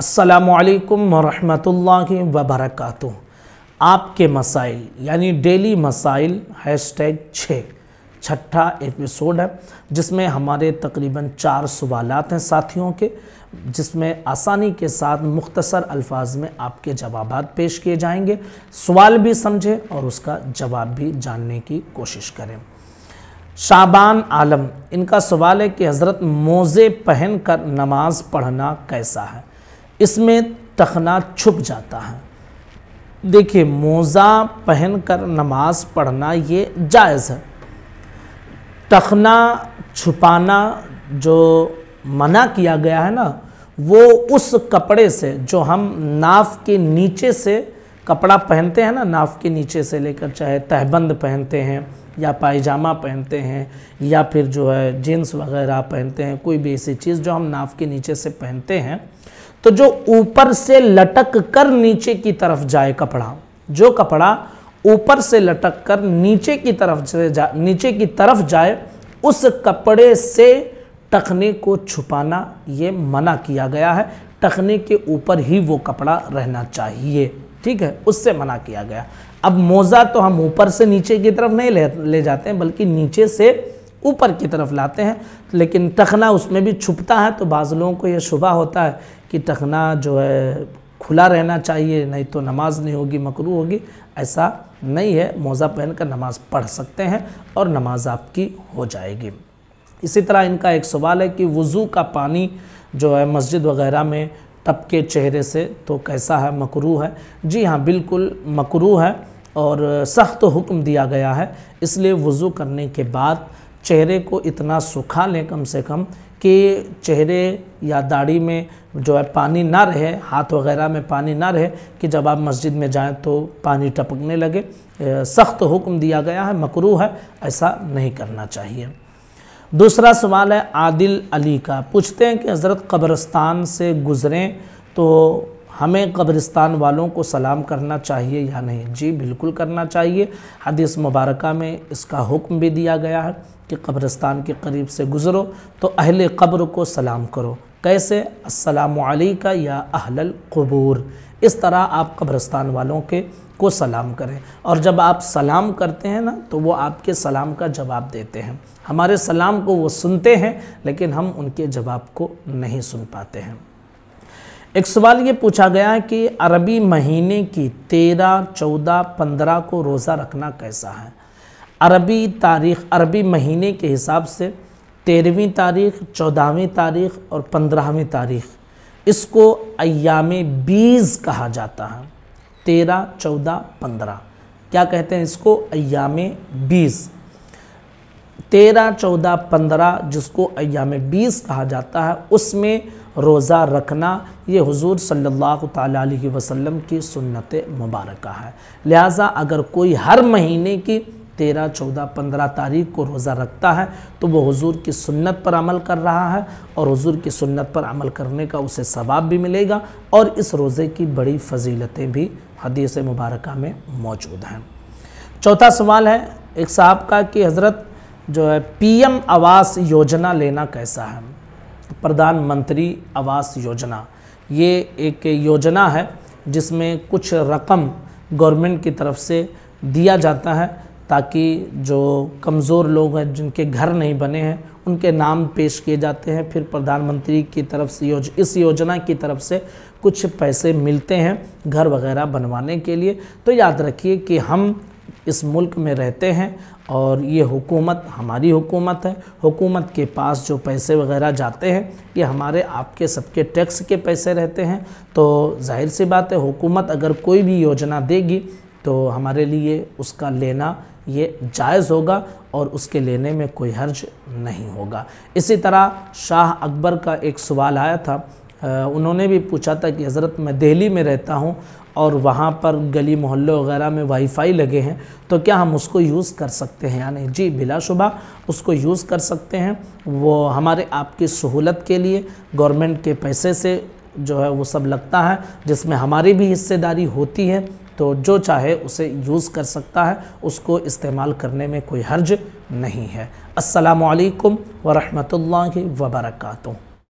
असलकम वरहमल वबरक आपके मसाइल यानी डेली मसाइल हैश टैग छः छठा एपिसोड है जिसमें हमारे तकरीबन चार सवाल हैं साथियों के जिसमें आसानी के साथ मुख्तसर अल्फाज में आपके जवाब पेश किए जाएंगे सवाल भी समझें और उसका जवाब भी जानने की कोशिश करें शाबान आलम इनका सवाल है कि हज़रत मोज़े पहन कर नमाज़ पढ़ना कैसा है इसमें तखना छुप जाता है देखिए मोज़ा पहनकर नमाज पढ़ना ये जायज़ है तखना छुपाना जो मना किया गया है ना वो उस कपड़े से जो हम नाफ के नीचे से कपड़ा पहनते हैं ना नाफ के नीचे से लेकर चाहे तहबंद पहनते हैं या पायजामा पहनते हैं या फिर जो है जीन्स वगैरह पहनते हैं कोई भी ऐसी चीज़ जो हम नाफ के नीचे से पहनते हैं तो जो ऊपर से लटक कर नीचे की तरफ जाए कपड़ा जो कपड़ा ऊपर से लटक कर नीचे की तरफ से जा नीचे की तरफ जाए उस कपड़े से टखने को छुपाना ये मना किया गया है टखने के ऊपर ही वो कपड़ा रहना चाहिए ठीक है उससे मना किया गया अब मोज़ा तो हम ऊपर से नीचे की तरफ नहीं ले ले जाते हैं बल्कि नीचे से ऊपर की तरफ लाते हैं लेकिन टखना उसमें भी छुपता है तो बाज़ लोगों को यह शुबा होता है कि टखना जो है खुला रहना चाहिए नहीं तो नमाज नहीं होगी मकरू होगी ऐसा नहीं है मोज़ा पहन कर नमाज़ पढ़ सकते हैं और नमाज आपकी हो जाएगी इसी तरह इनका एक सवाल है कि वज़ू का पानी जो है मस्जिद वगैरह में टपके चेहरे से तो कैसा है मकरू है जी हाँ बिल्कुल मकरू है और सख्त हुक्म दिया गया है इसलिए वज़ू करने के बाद चेहरे को इतना सुखा लें कम से कम कि चेहरे या दाढ़ी में जो है पानी ना रहे हाथ वगैरह में पानी ना रहे कि जब आप मस्जिद में जाएं तो पानी टपकने लगे सख्त हुक्म दिया गया है मकरू है ऐसा नहीं करना चाहिए दूसरा सवाल है आदिल अली का पूछते हैं कि हज़रत कब्रस्तान से गुज़रें तो हमें कब्रिस्तान वालों को सलाम करना चाहिए या नहीं जी बिल्कुल करना चाहिए हदीस मुबारक में इसका हुक्म भी दिया गया है कि कब्रिस्तान के करीब से गुज़रो तो अहल कब्र को सलाम करो कैसे का या अहलल कबूर इस तरह आप कब्रिस्तान वालों के को सलाम करें और जब आप सलाम करते हैं ना तो वो आपके सलाम का जवाब देते हैं हमारे सलाम को वो सुनते हैं लेकिन हम उनके जवाब को नहीं सुन पाते हैं एक सवाल ये पूछा गया है कि अरबी महीने की तेरह चौदह पंद्रह को रोज़ा रखना कैसा है अरबी तारीख अरबी महीने के हिसाब से तेरहवीं तारीख चौदहवीं तारीख और पंद्रहवीं तारीख इसको अयाम बीज कहा जाता है तेरह चौदह पंद्रह क्या कहते हैं इसको अयाम बीज तेरह चौदह पंद्रह जिसको अयाम बीस कहा जाता है उसमें रोज़ा रखना ये हुजूर सल्लल्लाहु अलैहि वसल्लम की सुन्नत मुबारक है लिहाजा अगर कोई हर महीने की तेरह चौदह पंद्रह तारीख को रोज़ा रखता है तो वो हुजूर की सुन्नत पर अमल कर रहा है और हुजूर की सुन्नत पर अमल करने का उसे सवाब भी मिलेगा और इस रोज़े की बड़ी फजीलतें भी हदीस मुबारक में मौजूद हैं चौथा सवाल है एक साहब का कि हज़रत जो है पीएम आवास योजना लेना कैसा है प्रधानमंत्री आवास योजना ये एक योजना है जिसमें कुछ रकम गवर्नमेंट की तरफ से दिया जाता है ताकि जो कमज़ोर लोग हैं जिनके घर नहीं बने हैं उनके नाम पेश किए जाते हैं फिर प्रधानमंत्री की तरफ से योज इस योजना की तरफ से कुछ पैसे मिलते हैं घर वगैरह बनवाने के लिए तो याद रखिए कि हम इस मुल्क में रहते हैं और ये हुकूमत हमारी हुकूमत है हुकूमत के पास जो पैसे वगैरह जाते हैं ये हमारे आपके सबके टैक्स के पैसे रहते हैं तो जाहिर सी बात है हुकूमत अगर कोई भी योजना देगी तो हमारे लिए उसका लेना ये जायज़ होगा और उसके लेने में कोई हर्ज नहीं होगा इसी तरह शाह अकबर का एक सवाल आया था उन्होंने भी पूछा था कि हज़रत मैं दिल्ली में रहता हूँ और वहाँ पर गली मोहल्ले वगैरह में वाईफाई लगे हैं तो क्या हम उसको यूज़ कर सकते हैं यानी जी बिलाशुबा उसको यूज़ कर सकते हैं वो हमारे आपकी सहूलत के लिए गवर्नमेंट के पैसे से जो है वो सब लगता है जिसमें हमारी भी हिस्सेदारी होती है तो जो चाहे उसे यूज़ कर सकता है उसको इस्तेमाल करने में कोई हर्ज नहीं है असलकम वरहमल वबरकू